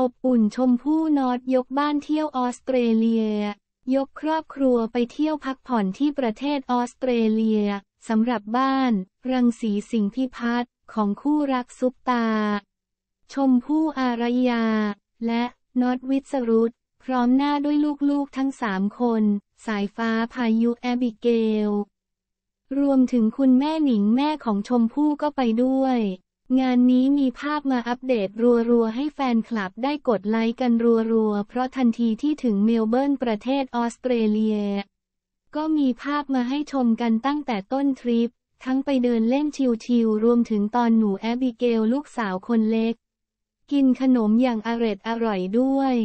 อบอุ่นชมพู่นอตยกบ้านเที่ยวออสเตรเลีย ยกครอบครัวไปเที่ยวพักผ่อนที่ประเทศออสเตรเลียสำหรับบ้าน รังสีสิงพิพัฒน์ของคู่รักซุปตา ชมพู่อารยา และนอตวิศรุตพร้อมหน้าด้วยลูกๆทั้งสามคน สายฟ้าพายุแอบิเกล รวมถึงคุณแม่หนิงแม่ของชมพู่ก็ไปด้วยงานนี้มีภาพมาอัปเดตรัวๆให้แฟนคลับได้กดไลค์กันรัวๆ เพราะทันทีที่ถึงเมลเบิร์นประเทศออสเตรเลีย ก็มีภาพมาให้ชมกันตั้งแต่ต้นทริป ทั้งไปเดินเล่นชิลๆรวมถึงตอนหนูแอบิเกลลูกสาวคนเล็ก กินขนมอย่างอร็ดอร่อยด้วย